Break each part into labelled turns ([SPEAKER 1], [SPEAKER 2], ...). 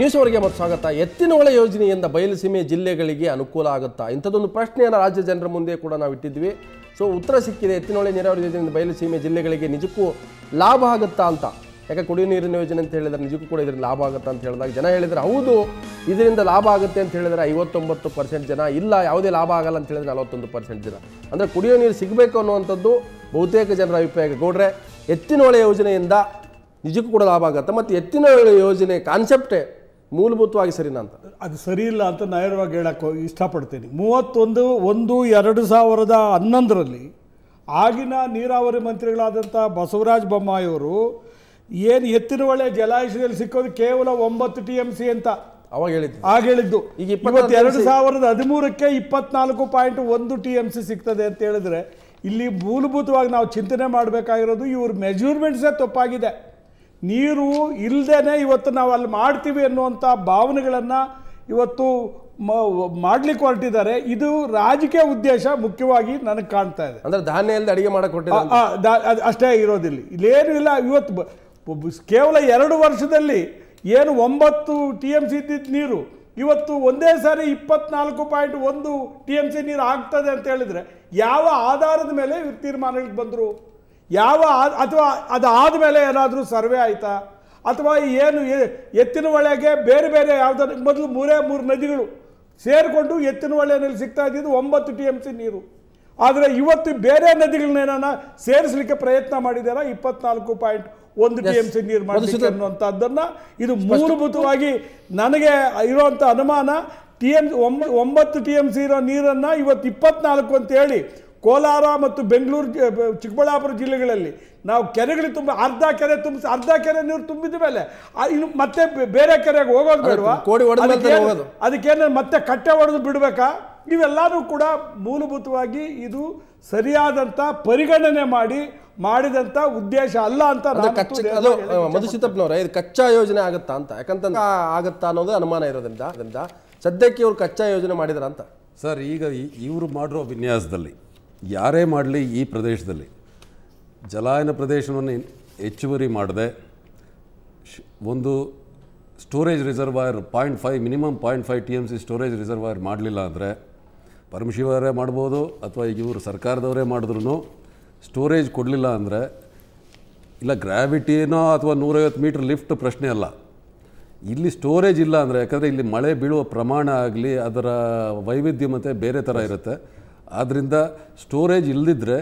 [SPEAKER 1] news ಅವರಿಗೆ ಮತ್ತೆ ಸ್ವಾಗತ ಎತ್ತಿನಹೊಳೆ ಯೋಜನೆಯಿಂದ ಬಯಲುಸೀಮೆ ಜಿಲ್ಲೆಗಳಿಗೆ ಅನುಕೂಲ ಆಗುತ್ತಾ ಇಂಥದ್ದೊಂದು ಪ್ರಶ್ನೆಯನ್ನು ರಾಜ್ಯ ಜನರ ಮುಂದೆ ಕೂಡ ನಾವು ಇಟ್ಟಿದ್ವಿ ಸೊ ಉತ್ತರ ಸಿಕ್ಕಿದೆ ಎತ್ತಿನಹೊಳೆ ನೀರಾವರಿ ಯೋಜನೆಯಿಂದ ಬಯಲುಸೀಮೆ ಜಿಲ್ಲೆಗಳಿಗೆ ನಿಜಕ್ಕೂ ಲಾಭ ಆಗುತ್ತಾ ಅಂತ ಯಾಕೆ ಕುಡಿಯುವ ನೀರಿನ ಯೋಜನೆ ಅಂತ ಹೇಳಿದರೆ ನಿಜಕ್ಕೂ ಕೂಡ ಇದರಿಂದ ಲಾಭ ಆಗುತ್ತಾ ಅಂತ ಹೇಳಿದಾಗ ಜನ ಹೇಳಿದರೆ ಹೌದು ಇದರಿಂದ ಲಾಭ ಆಗುತ್ತೆ ಅಂತ ಹೇಳಿದರೆ ಐವತ್ತೊಂಬತ್ತು ಪರ್ಸೆಂಟ್ ಜನ ಇಲ್ಲ ಯಾವುದೇ ಲಾಭ ಆಗಲ್ಲ ಅಂತ ಹೇಳಿದ್ರೆ ನಲವತ್ತೊಂದು ಪರ್ಸೆಂಟ್ ಜನ ಅಂದರೆ ಕುಡಿಯೋ ನೀರು ಸಿಗಬೇಕು ಅನ್ನುವಂಥದ್ದು ಬಹುತೇಕ ಜನರ ಅಭಿಪ್ರಾಯ ಗೌಡ್ರೆ ಎತ್ತಿನಹೊಳೆ ಯೋಜನೆಯಿಂದ ನಿಜಕ್ಕೂ ಕೂಡ ಲಾಭ ಆಗುತ್ತೆ ಮತ್ತು ಎತ್ತಿನಹೊಳೆ ಯೋಜನೆ ಕಾನ್ಸೆಪ್ಟೇ ಮೂಲಭೂತವಾಗಿ
[SPEAKER 2] ಸರಿನಾ ಅಂತ ಅದು ಸರಿ ಇಲ್ಲ ಅಂತ ನೇರವಾಗಿ ಹೇಳಕ್ಕೆ ಇಷ್ಟಪಡ್ತೀನಿ ಮೂವತ್ತೊಂದು ಒಂದು ಎರಡು ಸಾವಿರದ ಹನ್ನೊಂದರಲ್ಲಿ ಆಗಿನ ನೀರಾವರಿ ಮಂತ್ರಿಗಳಾದಂಥ ಬಸವರಾಜ ಬೊಮ್ಮಾಯಿಯವರು ಏನು ಎತ್ತಿನ ಒಳ್ಳೆ ಜಲಾಶಯದಲ್ಲಿ ಸಿಕ್ಕೋದು ಕೇವಲ ಒಂಬತ್ತು ಟಿ ಎಮ್ ಸಿ ಅಂತ ಅವಾಗ ಹೇಳಿದ್ದು ಆಗ ಹೇಳಿದ್ದು ಈಗ ಎರಡು ಸಾವಿರದ ಹದಿಮೂರಕ್ಕೆ ಇಪ್ಪತ್ನಾಲ್ಕು ಪಾಯಿಂಟ್ ಒಂದು ಟಿ ಎಮ್ ಸಿ ಸಿಗ್ತದೆ ಅಂತ ಹೇಳಿದ್ರೆ ಇಲ್ಲಿ ಮೂಲಭೂತವಾಗಿ ನಾವು ಚಿಂತನೆ ಮಾಡಬೇಕಾಗಿರೋದು ಇವ್ರ ಮೆಜರ್ಮೆಂಟ್ಸೇ ತಪ್ಪಾಗಿದೆ ನೀರು ಇಲ್ಲದೇ ಇವತ್ತು ನಾವು ಅಲ್ಲಿ ಮಾಡ್ತೀವಿ ಅನ್ನುವಂಥ ಭಾವನೆಗಳನ್ನು ಇವತ್ತು ಮಾಡ್ಲಿಕ್ಕೆ ಹೊರಟಿದ್ದಾರೆ ಇದು ರಾಜಕೀಯ ಉದ್ದೇಶ ಮುಖ್ಯವಾಗಿ ನನಗೆ ಕಾಣ್ತಾ ಇದೆ
[SPEAKER 1] ಅಂದ್ರೆ ಧಾನ್ಯ ಇಲ್ಲದೆ ಅಡಿಗೆ ಮಾಡಕ್ಕೆ
[SPEAKER 2] ಅಷ್ಟೇ ಇರೋದಿಲ್ಲ ಇಲ್ಲೇನು ಇಲ್ಲ ಇವತ್ತು ಕೇವಲ ಎರಡು ವರ್ಷದಲ್ಲಿ ಏನು ಒಂಬತ್ತು ಟಿ ಎಮ್ ಸಿ ಇದ್ದಿದ್ದು ನೀರು ಇವತ್ತು ಒಂದೇ ಸಾರಿ ಇಪ್ಪತ್ನಾಲ್ಕು ಪಾಯಿಂಟ್ ಒಂದು ಟಿ ಎಮ್ ಸಿ ನೀರು ಆಗ್ತದೆ ಅಂತ ಹೇಳಿದರೆ ಯಾವ ಆಧಾರದ ಮೇಲೆ ತೀರ್ಮಾನಗಳಿಗೆ ಬಂದರು ಯಾವ ಅಥವಾ ಅದಾದ ಮೇಲೆ ಏನಾದರೂ ಸರ್ವೆ ಆಯಿತಾ ಅಥವಾ ಏನು ಎತ್ತಿನ ಹೊಳೆಗೆ ಬೇರೆ ಬೇರೆ ಯಾವುದಾದ್ರು ಮೊದಲು ಮೂರೇ ಮೂರು ನದಿಗಳು ಸೇರಿಕೊಂಡು ಎತ್ತಿನ ಹೊಳೆಯಲ್ಲಿ ಸಿಗ್ತಾ ಇದ್ದಿದ್ದು ಒಂಬತ್ತು ಟಿ ಎಮ್ ಸಿ ನೀರು ಆದರೆ ಇವತ್ತು ಬೇರೆ ನದಿಗಳನ್ನೇನ ಸೇರಿಸಲಿಕ್ಕೆ ಪ್ರಯತ್ನ ಮಾಡಿದಾರ ಇಪ್ಪತ್ನಾಲ್ಕು ಪಾಯಿಂಟ್ ಒಂದು ಟಿ ಎಮ್ ಸಿ ನೀರು ಮಾಡಿಸಿದೆ ಅನ್ನುವಂಥದ್ದನ್ನು ಇದು ಮೂಲಭೂತವಾಗಿ ನನಗೆ ಇರುವಂಥ ಅನುಮಾನ ಟಿ ಎಮ್ ಒಂಬತ್ತು ಟಿ ಎಮ್ ಸಿ ಇರೋ ನೀರನ್ನು ಇವತ್ತು ಇಪ್ಪತ್ನಾಲ್ಕು ಅಂತೇಳಿ ಕೋಲಾರ ಮತ್ತು ಬೆಂಗಳೂರು ಚಿಕ್ಕಬಳ್ಳಾಪುರ ಜಿಲ್ಲೆಗಳಲ್ಲಿ ನಾವು ಕೆರೆಗಳಿಗೆ ತುಂಬ ಅರ್ಧ ಕೆರೆ ತುಂಬಿಸಿ ಅರ್ಧ ಕೆರೆ ನೀರು ತುಂಬಿದ ಮೇಲೆ ಇನ್ನು ಮತ್ತೆ ಬೇರೆ ಕೆರೆಗೆ ಹೋಗೋದು ಬೇಡವಾ ಅದಕ್ಕೇನ ಮತ್ತೆ ಕಟ್ಟೆ ಹೊಡೆದು ಬಿಡಬೇಕಾ ಇವೆಲ್ಲನೂ ಕೂಡ ಮೂಲಭೂತವಾಗಿ ಇದು ಸರಿಯಾದಂಥ ಪರಿಗಣನೆ ಮಾಡಿ ಮಾಡಿದಂಥ ಉದ್ದೇಶ ಅಲ್ಲ ಅಂತ
[SPEAKER 1] ಅದು ಮಧುಸಿತಪ್ಪನವ್ರೆ ಇದು ಕಚ್ಚಾ ಯೋಜನೆ ಆಗುತ್ತಾ ಅಂತ ಯಾಕಂತಂದ್ರೆ ಆಗುತ್ತಾ ಅನ್ನೋದು ಅನುಮಾನ ಇರೋದ್ರಿಂದ ಅದರಿಂದ ಸದ್ಯಕ್ಕೆ ಇವರು ಕಚ್ಚಾ ಯೋಜನೆ ಮಾಡಿದಾರ ಅಂತ
[SPEAKER 3] ಸರ್ ಈಗ ಇವರು ಮಾಡಿರೋ ವಿನ್ಯಾಸದಲ್ಲಿ ಯಾರೇ ಮಾಡಲಿ ಈ ಪ್ರದೇಶದಲ್ಲಿ ಜಲಾಯನ ಪ್ರದೇಶವನ್ನು ಹೆಚ್ಚುವರಿ ಮಾಡದೆ ಒಂದು storage reservoir point five minimum point five T M C storage reservoir ಮಾಡಲಿಲ್ಲ ಅಂದರೆ ಪರಮಶಿವರೇ ಮಾಡ್ಬೋದು ಅಥವಾ ಈಗ ಇವರು ಸರ್ಕಾರದವರೇ ಮಾಡಿದ್ರೂ ಸ್ಟೋರೇಜ್ ಕೊಡಲಿಲ್ಲ ಅಂದರೆ ಇಲ್ಲ ಗ್ರಾವಿಟಿನೋ ಅಥವಾ ನೂರೈವತ್ತು ಮೀಟ್ರ್ ಲಿಫ್ಟ್ ಪ್ರಶ್ನೆ ಅಲ್ಲ ಇಲ್ಲಿ ಸ್ಟೋರೇಜ್ ಇಲ್ಲ ಅಂದರೆ ಯಾಕಂದರೆ ಇಲ್ಲಿ ಮಳೆ ಬೀಳುವ ಪ್ರಮಾಣ ಆಗಲಿ ಅದರ ವೈವಿಧ್ಯಮತೆ ಬೇರೆ ಥರ ಇರುತ್ತೆ ಆದ್ದರಿಂದ ಸ್ಟೋರೇಜ್ ಇಲ್ಲದಿದ್ದರೆ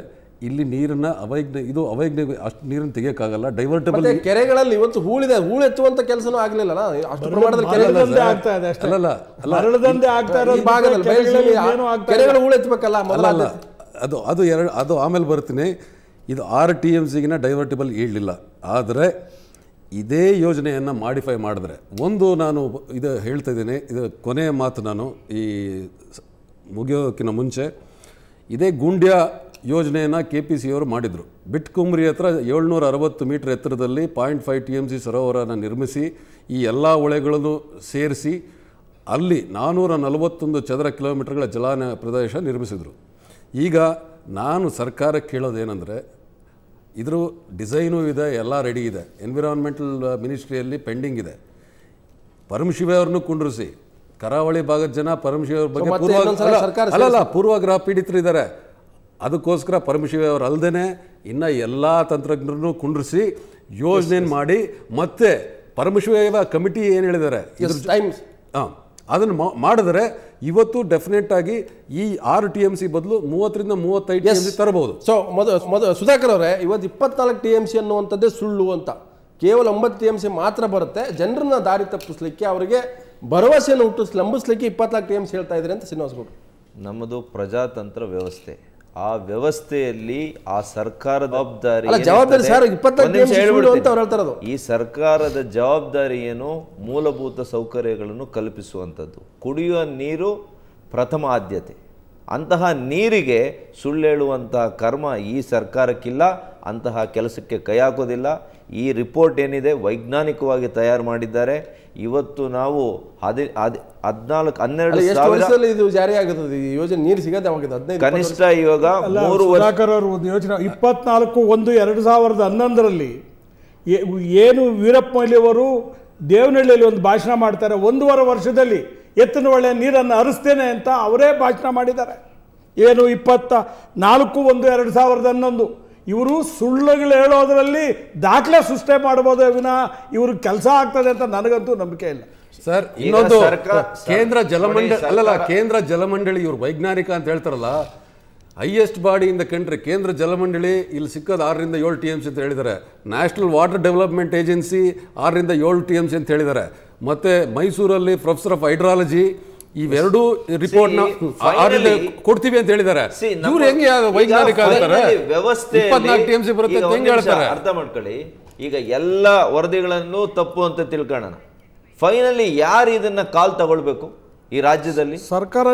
[SPEAKER 3] ಇಲ್ಲಿ ನೀರನ್ನ ಅವೈಜ್ಞ ಇದು ಅವೈಜ್ಞ ಅಷ್ಟು ನೀರನ್ನು ತೆಗಿಯಕ್ಕಾಗಲ್ಲ
[SPEAKER 1] ಡೈವರ್ಟಬಲ್ ಕೆರೆಗಳಲ್ಲಿ ಇವತ್ತು ಹೂಳಿದೆ ಹೂಳು ಎತ್ತುವಂತ ಕೆಲಸನೂ ಆಗಲಿಲ್ಲ ಅಷ್ಟು ಪ್ರಮಾಣದಲ್ಲಿ
[SPEAKER 2] ಆಗ್ತಾ ಇದೆ ಅಷ್ಟೇ ಅಲ್ಲ ಆಗ್ತಾ ಕೆರೆಗಳು ಹೂಳು
[SPEAKER 1] ಎತ್ತಬೇಕಲ್ಲ ಅಲ್ಲ
[SPEAKER 3] ಅದು ಅದು ಎರಡು ಅದು ಆಮೇಲೆ ಬರ್ತೀನಿ ಇದು ಆರ್ ಟಿ ಎಮ್ ಸಿಗಿನ ಡೈವರ್ಟಬಲ್ ಈಡಲಿಲ್ಲ ಆದರೆ ಇದೇ ಯೋಜನೆಯನ್ನು ಮಾಡಿಫೈ ಮಾಡಿದ್ರೆ ಒಂದು ನಾನು ಇದು ಹೇಳ್ತಾ ಇದ್ದೀನಿ ಇದು ಕೊನೆಯ ಮಾತು ನಾನು ಈ ಮುಗಿಯೋಕ್ಕಿಂತ ಮುಂಚೆ ಇದೇ ಗುಂಡ್ಯ ಯೋಜನೆಯನ್ನು ಕೆ ಪಿ ಸಿಯವರು ಮಾಡಿದರು ಬಿಟ್ಕುಮ್ರಿ ಹತ್ರ ಏಳ್ನೂರ ಅರವತ್ತು ಮೀಟ್ರ್ ಎತ್ತರದಲ್ಲಿ point five T M C ಸರೋವರನ ನಿರ್ಮಿಸಿ ಈ ಎಲ್ಲ ಹೊಳೆಗಳನ್ನು ಸೇರಿಸಿ ಅಲ್ಲಿ ನಾನ್ನೂರ ನಲವತ್ತೊಂದು ಚದರ ಕಿಲೋಮೀಟರ್ಗಳ ಜಲಾನ ಪ್ರದೇಶ ನಿರ್ಮಿಸಿದರು ಈಗ ನಾನು ಸರ್ಕಾರಕ್ಕೆ ಕೇಳೋದೇನೆಂದರೆ ಇದ್ರ ಡಿಸೈನು ಇದೆ ಎಲ್ಲ ರೆಡಿ ಇದೆ ಎನ್ವಿರಾನ್ಮೆಂಟಲ್ ಮಿನಿಸ್ಟ್ರಿಯಲ್ಲಿ ಪೆಂಡಿಂಗ್ ಇದೆ ಪರಮಶಿವೆ ಅವ್ರನ್ನೂ ಕುಂಡ್ರಿಸಿ ಕರಾವಳಿ ಭಾಗದ ಜನ ಪರಮಶಿವ ಬಗ್ಗೆ ಪೂರ್ವ ಪೂರ್ವಗ್ರಹ ಪೀಡಿತರು ಇದ್ದಾರೆ ಅದಕ್ಕೋಸ್ಕರ ಪರಮಶಿವ ಅವರು ಅಲ್ಲದೇ ಇನ್ನು ಎಲ್ಲ ತಂತ್ರಜ್ಞರನ್ನು ಕುಂಡ್ರಿಸಿ ಯೋಜನೆ ಮಾಡಿ ಮತ್ತೆ ಪರಮಶಿವ ಕಮಿಟಿ ಏನು ಹೇಳಿದ್ದಾರೆ ಹಾಂ ಅದನ್ನು ಮಾಡಿದ್ರೆ ಇವತ್ತು ಡೆಫಿನೆಟ್ ಆಗಿ ಈ ಆರು ಟಿ ಎಂ ಸಿ ಬದಲು ಮೂವತ್ತರಿಂದ
[SPEAKER 1] ಮೂವತ್ತೈದು ಟಿ ಎಂ ತರಬಹುದು ಸೊ ಮೊದ ಸುಧಾಕರ್ ಅವರೇ ಇವತ್ತು ಇಪ್ಪತ್ನಾಲ್ಕು ಟಿ ಎಂ ಸಿ ಅನ್ನುವಂಥದ್ದೇ ಸುಳ್ಳು ಅಂತ ಕೇವಲ ಒಂಬತ್ತು ಟಿ ಎಂ ಸಿ ಮಾತ್ರ ಬರುತ್ತೆ ಜನರನ್ನ ದಾರಿ ತಪ್ಪಿಸ್ಲಿಕ್ಕೆ ಅವರಿಗೆ ಭರವಸೆಯನ್ನು ಹುಟ್ಟಿಸ್ ಲಂಬಿಸ್ಲಿಕ್ಕೆ ಟಿ ಲಕ್ಷ ಟೈಮ್ಸ್ ಹೇಳ್ತಾ ಇದ್ರೆ ಅಂತ ಶ್ರೀನಿವಾಸ ಗೌಡ್ರು
[SPEAKER 4] ನಮ್ಮದು ಪ್ರಜಾತಂತ್ರ ವ್ಯವಸ್ಥೆ ಆ ವ್ಯವಸ್ಥೆಯಲ್ಲಿ ಆ ಸರ್ಕಾರದ ಜವಾಬ್ದಾರಿ ಈ ಸರ್ಕಾರದ ಜವಾಬ್ದಾರಿ ಏನು ಮೂಲಭೂತ ಸೌಕರ್ಯಗಳನ್ನು ಕಲ್ಪಿಸುವಂಥದ್ದು ಕುಡಿಯುವ ನೀರು ಪ್ರಥಮ ಆದ್ಯತೆ ಅಂತಹ ನೀರಿಗೆ ಸುಳ್ಳೇಳುವಂತಹ ಕರ್ಮ ಈ ಸರ್ಕಾರಕ್ಕಿಲ್ಲ ಅಂತಹ ಕೆಲಸಕ್ಕೆ ಕೈ ಹಾಕೋದಿಲ್ಲ ಈ ರಿಪೋರ್ಟ್ ಏನಿದೆ ವೈಜ್ಞಾನಿಕವಾಗಿ ತಯಾರು ಮಾಡಿದ್ದಾರೆ ಇವತ್ತು ನಾವು ಹದಿ
[SPEAKER 2] ಹದಿ ಹದಿನಾಲ್ಕು ಹನ್ನೆರಡು ಸಾವಿರ
[SPEAKER 1] ಇದು ಜಾರಿ ಆಗುತ್ತದೆ ಈ ಯೋಜನೆ ನೀರು ಸಿಗದೆ ಹದಿನೈದು ಕನಿಷ್ಠ
[SPEAKER 2] ಇವಾಗ ಮೂರು ಒಂದು ಯೋಜನೆ ಇಪ್ಪತ್ನಾಲ್ಕು ಒಂದು ಎರಡು ಸಾವಿರದ ಹನ್ನೊಂದರಲ್ಲಿ ಏನು ವೀರಪ್ಪ ಮೊಯ್ಲಿಯವರು ದೇವನಹಳ್ಳಿಯಲ್ಲಿ ಒಂದು ಭಾಷಣ ಮಾಡ್ತಾರೆ ಒಂದೂವರೆ ವರ್ಷದಲ್ಲಿ ಎತ್ತಿನ ಒಳ್ಳೆ ನೀರನ್ನು ಹರಿಸ್ತೇನೆ ಅಂತ ಅವರೇ ಭಾಷಣ ಮಾಡಿದ್ದಾರೆ ಏನು ಇಪ್ಪತ್ತ ನಾಲ್ಕು ಒಂದು ಎರಡು ಸಾವಿರದ ಹನ್ನೊಂದು ಇವರು ಸುಳ್ಳುಗಳು ಹೇಳೋದರಲ್ಲಿ ದಾಖಲೆ ಸೃಷ್ಟಿ ಮಾಡ್ಬೋದು ವಿನ ಇವರು ಕೆಲಸ ಆಗ್ತದೆ ಅಂತ ನನಗಂತೂ ನಂಬಿಕೆ ಇಲ್ಲ
[SPEAKER 3] ಸರ್ ಇನ್ನೊಂದು ಕೇಂದ್ರ ಜಲಮಂಡಳಿ ಅಲ್ಲಲ್ಲ ಕೇಂದ್ರ ಜಲಮಂಡಳಿ ಇವರು ವೈಜ್ಞಾನಿಕ ಅಂತ ಹೇಳ್ತಾರಲ್ಲ ಹೈಯೆಸ್ಟ್ ಬಾಡಿ ಇನ್ ಕಂಟ್ರಿ ಕೇಂದ್ರ ಜಲಮಂಡಳಿ ಇಲ್ಲಿ ಸಿಕ್ಕದು ಆರರಿಂದ ಏಳು ಟಿ ಎಮ್ ಸಿ ಅಂತ ಹೇಳಿದ್ದಾರೆ ನ್ಯಾಷನಲ್ ವಾಟರ್ ಡೆವಲಪ್ಮೆಂಟ್ ಏಜೆನ್ಸಿ ಆರರಿಂದ ಏಳು ಟಿ ಎಮ್ ಸಿ ಅಂತ ಹೇಳಿದ್ದಾರೆ ಮತ್ತೆ ಮೈಸೂರಲ್ಲಿ ಪ್ರೊಫೆಸರ್ ಆಫ್ ಹೈಡ್ರಾಲಜಿ ಇವೆರಡೂ ರಿಪೋರ್ಟ್ ಕೊಡ್ತೀವಿ ಅಂತ ಹೇಳಿದ್ದಾರೆ
[SPEAKER 4] ಇವ್ರು ಹೆಂಗೆ ವೈಜ್ಞಾನಿಕ ವ್ಯವಸ್ಥೆ ಅರ್ಥ ಮಾಡ್ಕೊಳ್ಳಿ ಈಗ ಎಲ್ಲ ವರದಿಗಳನ್ನು ತಪ್ಪು ಅಂತ ತಿಳ್ಕೊಳ್ಳೋಣ ಫೈನಲಿ ಯಾರು ಇದನ್ನ ಕಾಲ್ ತಗೊಳ್ಬೇಕು ಈ ರಾಜ್ಯದಲ್ಲಿ ಸರ್ಕಾರ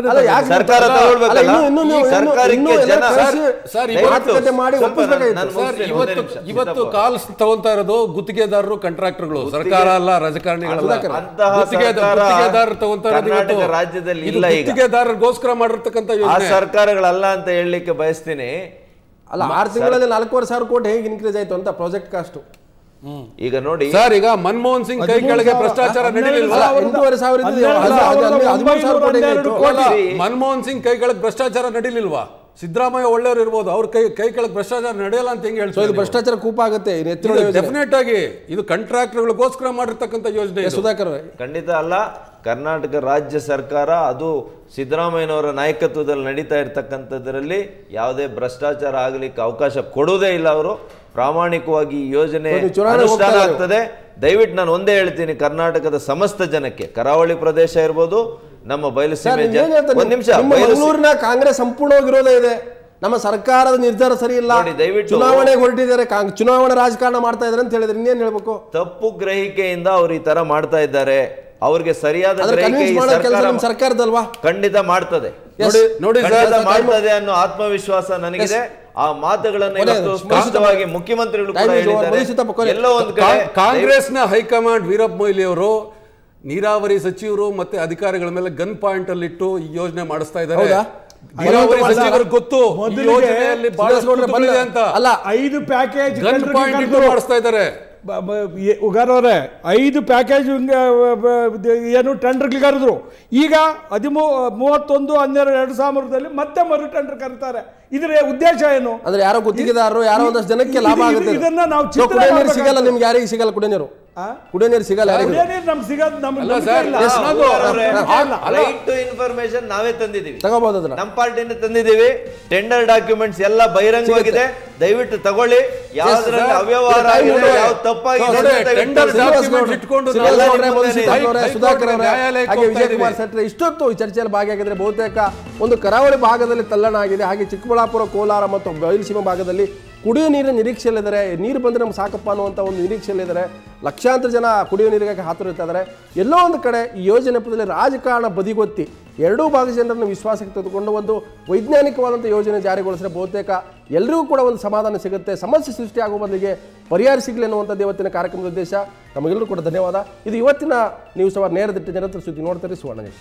[SPEAKER 4] ಇವತ್ತು ಕಾಲ್ ತಗೊಂತಾ
[SPEAKER 3] ಇರೋದು ಗುತ್ತಿಗೆದಾರರು ಕಾಂಟ್ರಾಕ್ಟರ್ಗಳು ಸರ್ಕಾರ ಅಲ್ಲ ರಾಜಕಾರಣಿಗಳು
[SPEAKER 4] ಗುತ್ತಿಗೆದಾರರು ರಾಜ್ಯದಲ್ಲಿ ಇಲ್ಲ ಗುತ್ತಿಗೆದಾರರಿಗೋಸ್ಕರ ಮಾಡಿರ್ತಕ್ಕಂಥ ಸರ್ಕಾರಗಳಲ್ಲ ಅಂತ ಹೇಳಲಿಕ್ಕೆ ಬಯಸ್ತೀನಿ ಅಲ್ಲ ಆರು ತಿಂಗಳಲ್ಲಿ
[SPEAKER 1] ನಾಲ್ಕೂವರೆ ಸಾವಿರ ಕೋಟಿ ಹೇಗೆ ಇನ್ಕ್ರೀಸ್ ಆಯ್ತು ಅಂತ ಪ್ರಾಜೆಕ್ಟ್ ಕಾಸ್ಟ್
[SPEAKER 4] ಈಗ ನೋಡಿ ಸರ್ ಈಗ ಮನಮೋಹನ್ ಸಿಂಗ್ ಕೈ ಕೆಳಗೆ ಭ್ರಷ್ಟಾಚಾರ
[SPEAKER 3] ಮನಮೋಹನ್ ಸಿಂಗ್ ಕೈ ಕೆಳಗೆ ಭ್ರಷ್ಟಾಚಾರ ನಡೀಲಿಲ್ವಾ ಸಿದ್ದರಾಮಯ್ಯ ಒಳ್ಳೆಯವರು ಇರ್ಬೋದು ಅವ್ರ ಕೈ ಕೈ ಕೆಳಗೆ ಭ್ರಷ್ಟಾಚಾರ ನಡೆಯಲ್ಲ ಅಂತ ಹೆಂಗೆ ಹೇಳ್ತಾರೆ ಇದು
[SPEAKER 1] ಭ್ರಷ್ಟಾಚಾರ ಕೂಪ ಆಗುತ್ತೆ
[SPEAKER 3] ಡೆಫಿನೆಟ್
[SPEAKER 4] ಆಗಿ ಇದು ಕಾಂಟ್ರಾಕ್ಟರ್ಗಳಿಗೋಸ್ಕರ ಮಾಡಿರ್ತಕ್ಕಂಥ ಯೋಜನೆ ಸುಧಾಕರ್ ಖಂಡಿತ ಅಲ್ಲ ಕರ್ನಾಟಕ ರಾಜ್ಯ ಸರ್ಕಾರ ಅದು ಸಿದ್ದರಾಮಯ್ಯನವರ ನಾಯಕತ್ವದಲ್ಲಿ ನಡೀತಾ ಇರ್ತಕ್ಕಂಥದ್ರಲ್ಲಿ ಯಾವುದೇ ಭ್ರಷ್ಟಾಚಾರ ಆಗಲಿಕ್ಕೆ ಅವಕಾಶ ಕೊಡುವುದೇ ಇಲ್ಲ ಅವರು ಪ್ರಾಮಾಣಿಕವಾಗಿ ಈ ಯೋಜನೆ ಅನುಷ್ಠಾನ ಆಗ್ತದೆ ದಯವಿಟ್ಟು ನಾನು ಒಂದೇ ಹೇಳ್ತೀನಿ ಕರ್ನಾಟಕದ ಸಮಸ್ತ ಜನಕ್ಕೆ ಕರಾವಳಿ ಪ್ರದೇಶ ಇರ್ಬೋದು ನಮ್ಮ ಬಯಲು ನಿಮಿಷ
[SPEAKER 1] ಕಾಂಗ್ರೆಸ್ ಸಂಪೂರ್ಣವಾಗಿ ಇದೆ ನಮ್ಮ ಸರ್ಕಾರದ ನಿರ್ಧಾರ ಸರಿ ಇಲ್ಲ ದಯವಿಟ್ಟು ಚುನಾವಣೆಗೆ ಹೊರಟಿದ್ದಾರೆ ಚುನಾವಣೆ ರಾಜಕಾರಣ ಮಾಡ್ತಾ ಇದ್ದಾರೆ ಅಂತ ಹೇಳಿದ್ರೆ ಇನ್ನೇನು ಹೇಳ್ಬೇಕು
[SPEAKER 4] ತಪ್ಪು ಗ್ರಹಿಕೆಯಿಂದ ಅವ್ರು ಈ ತರ ಮಾಡ್ತಾ ಇದ್ದಾರೆ ಅವ್ರಿಗೆ ಸರಿಯಾದ ಸರ್ಕಾರದಲ್ವಾ ಖಂಡಿತ ಮಾಡ್ತದೆ ನೋಡಿ ಮಾಡ್ತದೆ ಅನ್ನೋ ಆತ್ಮವಿಶ್ವಾಸ ನನಗಿದೆ ಆ ಮಾತುಗಳನ್ನು ಸ್ಪಷ್ಟವಾಗಿ ಮುಖ್ಯಮಂತ್ರಿಗಳು ಕಾಂಗ್ರೆಸ್
[SPEAKER 3] ನ ಹೈಕಮಾಂಡ್ ವೀರಪ್ಪ ಮೊಯ್ಲಿ ಅವರು ನೀರಾವರಿ ಸಚಿವರು ಮತ್ತೆ ಅಧಿಕಾರಿಗಳ ಮೇಲೆ ಗನ್ ಪಾಯಿಂಟ್ ಅಲ್ಲಿ ಇಟ್ಟು ಈ ಯೋಜನೆ ಮಾಡಿಸ್ತಾ ಇದ್ದಾರೆ ನೀರಾವರಿ ಸಚಿವರು ಗೊತ್ತು ಯೋಜನೆಯಲ್ಲಿ ಬಹಳ ಅಂತ ಅಲ್ಲ
[SPEAKER 2] ಐದು ಪ್ಯಾಕೇಜ್ ಗನ್ ಪಾಯಿಂಟ್ ಮಾಡಿಸ್ತಾ ಇದ್ದಾರೆ ಉಗಾರವ್ರೆ ಐದು ಪ್ಯಾಕೇಜ್ ಏನು ಟೆಂಡರ್ ಕರೆದ್ರು ಈಗ ಹದಿಮೂ ಮೂವತ್ತೊಂದು ಹನ್ನೆರಡು ಎರಡು ಸಾವಿರದಲ್ಲಿ ಮತ್ತೆ ಮರು ಟೆಂಡರ್ ಕರೀತಾರೆ ಇದರ ಉದ್ದೇಶ ಏನು ಅಂದ್ರೆ ಯಾರೋ ಗುತ್ತಿಗೆದಾರರು ಯಾರೋ ಒಂದಷ್ಟು ಜನಕ್ಕೆ ಲಾಭ ಆಗುತ್ತೆ ಇದನ್ನ ನಾವು ಸಿಗಲ್ಲ
[SPEAKER 1] ನಿಮ್ಗೆ ಯಾರಿಗೂ ಸಿಗಲ್ಲ ಕುಡಿಯೋರು ಕುಡಿಯೋ ನೀರು ಸಿಗಲ್ಲ
[SPEAKER 2] ಇನ್ಫಾರ್ಮೇಶನ್
[SPEAKER 4] ನಾವೇ ತಂದಿದೀವಿ ತಗೋಬಹುದು ನಮ್ಮ ಪಾರ್ಟಿಯಿಂದ ತಂದಿದೀವಿ ಟೆಂಡರ್ ಡಾಕ್ಯುಮೆಂಟ್ಸ್ ಎಲ್ಲ ಬಹಿರಂಗವಾಗಿದೆ ದಯವಿಟ್ಟು ತಗೊಳ್ಳಿ ಯಾವ್ದ್ರಲ್ಲಿ ಅವ್ಯವಹಾರ ಯಾವ್ದು ತಪ್ಪಾಗಿದೆ ಹಾಗೆ
[SPEAKER 1] ವಿಜಯ್ ಕುಮಾರ್ ಇಷ್ಟೊತ್ತು ಈ ಚರ್ಚೆಯಲ್ಲಿ ಭಾಗಿಯಾಗಿದ್ರೆ ಬಹುತೇಕ ಒಂದು ಕರಾವಳಿ ಭಾಗದಲ್ಲಿ ತಲ್ಲಣ ಆಗಿದೆ ಹಾಗೆ ಚಿಕ್ಕಬಳ್ಳಾಪುರ ಕೋಲಾರ ಮತ್ತು ಬಯಲುಸೀಮೆ ಭಾಗದಲ್ಲಿ ಕುಡಿಯೋ ನೀರಿನ ನಿರೀಕ್ಷೆಯಲ್ಲಿದ್ದಾರೆ ನೀರು ಬಂದರೆ ನಮ್ಗೆ ಸಾಕಪ್ಪ ಅನ್ನುವಂಥ ಒಂದು ನಿರೀಕ್ಷೆಯಲ್ಲಿದ್ದಾರೆ ಲಕ್ಷಾಂತರ ಜನ ಕುಡಿಯೋ ನೀರಿಗಾಗಿ ಹಾತುರಿತಾ ಇದ್ದಾರೆ ಎಲ್ಲೋ ಒಂದು ಕಡೆ ಈ ಯೋಜನೆ ಪದದಲ್ಲಿ ರಾಜಕಾರಣ ಬದಿಗೊತ್ತಿ ಎರಡೂ ಭಾಗದ ಜನರನ್ನು ವಿಶ್ವಾಸಕ್ಕೆ ತೆಗೆದುಕೊಂಡು ಒಂದು ವೈಜ್ಞಾನಿಕವಾದಂಥ ಯೋಜನೆ ಜಾರಿಗೊಳಿಸಿದ್ರೆ ಬಹುತೇಕ ಎಲ್ಲರಿಗೂ ಕೂಡ ಒಂದು ಸಮಾಧಾನ ಸಿಗುತ್ತೆ ಸಮಸ್ಯೆ ಸೃಷ್ಟಿಯಾಗುವ ಬದಲಿಗೆ ಪರಿಹಾರ ಸಿಗಲಿ ಅನ್ನುವಂಥದ್ದು ಇವತ್ತಿನ ಕಾರ್ಯಕ್ರಮದ ಉದ್ದೇಶ ನಮಗೆಲ್ಲರೂ ಕೂಡ ಧನ್ಯವಾದ ಇದು ಇವತ್ತಿನ ನ್ಯೂಸ್ ಅವರ್ ನೇರದಿಟ್ಟು ನಿರಂತರ ಸುದ್ದಿ ನೋಡ್ತಾರೆ
[SPEAKER 2] ಸುವರ್ಣೇಶ್